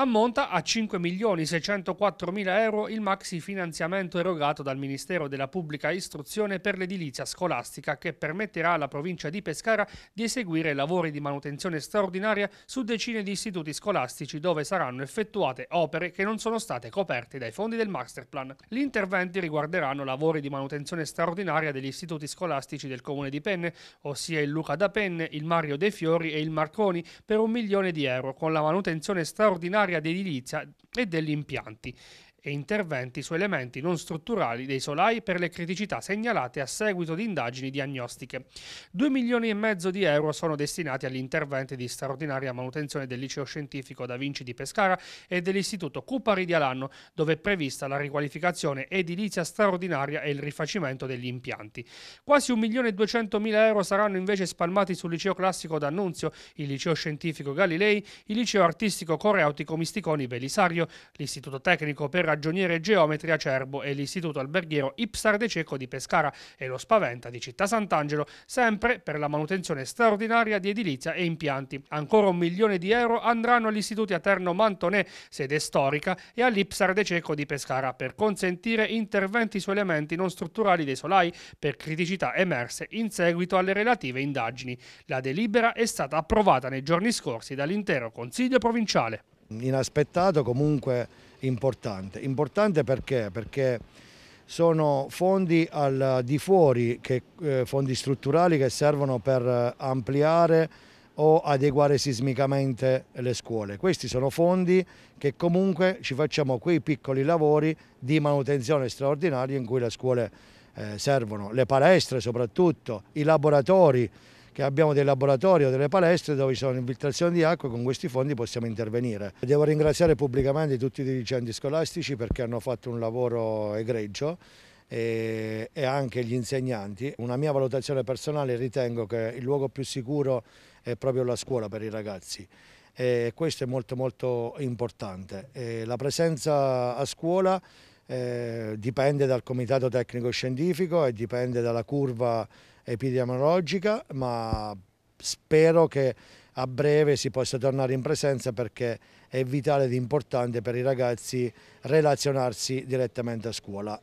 Ammonta a 5.604.000 euro il maxi finanziamento erogato dal Ministero della Pubblica Istruzione per l'edilizia scolastica che permetterà alla provincia di Pescara di eseguire lavori di manutenzione straordinaria su decine di istituti scolastici dove saranno effettuate opere che non sono state coperte dai fondi del masterplan. Gli interventi riguarderanno lavori di manutenzione straordinaria degli istituti scolastici del comune di Penne, ossia il Luca da Penne, il Mario De Fiori e il Marconi per un milione di euro con la manutenzione straordinaria dell'area d'edilizia e degli impianti e interventi su elementi non strutturali dei solai per le criticità segnalate a seguito di indagini diagnostiche. 2 milioni e mezzo di euro sono destinati agli interventi di straordinaria manutenzione del liceo scientifico Da Vinci di Pescara e dell'istituto Cupari di Alanno, dove è prevista la riqualificazione edilizia straordinaria e il rifacimento degli impianti. Quasi 1 milione e 200 mila euro saranno invece spalmati sul liceo classico d'Annunzio, il liceo scientifico Galilei, il liceo artistico coreautico Misticoni Belisario, l'istituto tecnico per ragioniere e geometri Acerbo e l'istituto alberghiero Ipsar De Ceco di Pescara e lo Spaventa di Città Sant'Angelo, sempre per la manutenzione straordinaria di edilizia e impianti. Ancora un milione di euro andranno agli istituti Aterno Mantonè, sede storica, e all'Ipsar De Ceco di Pescara per consentire interventi su elementi non strutturali dei solai per criticità emerse in seguito alle relative indagini. La delibera è stata approvata nei giorni scorsi dall'intero Consiglio provinciale inaspettato comunque importante. Importante perché? Perché sono fondi al di fuori, che, eh, fondi strutturali che servono per ampliare o adeguare sismicamente le scuole. Questi sono fondi che comunque ci facciamo quei piccoli lavori di manutenzione straordinaria in cui le scuole eh, servono, le palestre soprattutto, i laboratori, che abbiamo dei laboratori o delle palestre dove ci sono infiltrazioni di acqua e con questi fondi possiamo intervenire. Devo ringraziare pubblicamente tutti i dirigenti scolastici perché hanno fatto un lavoro egregio e, anche gli insegnanti. Una mia valutazione personale ritengo che il luogo più sicuro è proprio la scuola per i ragazzi. E questo è molto molto importante. E la presenza a scuola eh, dipende dal comitato tecnico scientifico e dipende dalla curva epidemiologica, ma spero che a breve si possa tornare in presenza perché è vitale ed importante per i ragazzi relazionarsi direttamente a scuola.